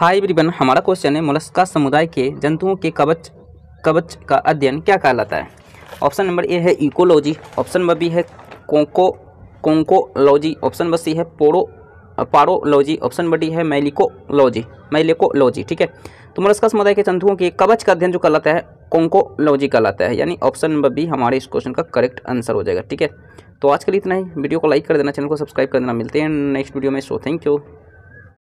हाय ब्रिबन हमारा क्वेश्चन है मोलस्का समुदाय के जंतुओं के कवच कवच का अध्ययन क्या कहलाता है ऑप्शन नंबर ए है इकोलॉजी ऑप्शन नंबर बी है कोंको कोंकोलॉजी ऑप्शन नंबर सी है पोड़ो पारोलॉजी ऑप्शन नंबर डी है मैलिकोलॉजी मैलिकोलॉजी ठीक है तो मोलस्का समुदाय के जंतुओं के कवच का अध्ययन जो कहलाता है कोंकोलॉजी कहलाता है यानी ऑप्शन नंबर बी हमारे इस क्वेश्चन का करेक्ट आंसर हो जाएगा ठीक है तो आज के लिए इतना ही वीडियो को लाइक कर देना चैनल को सब्सक्राइब कर देना मिलते हैं नेक्स्ट वीडियो में सो थैंक यू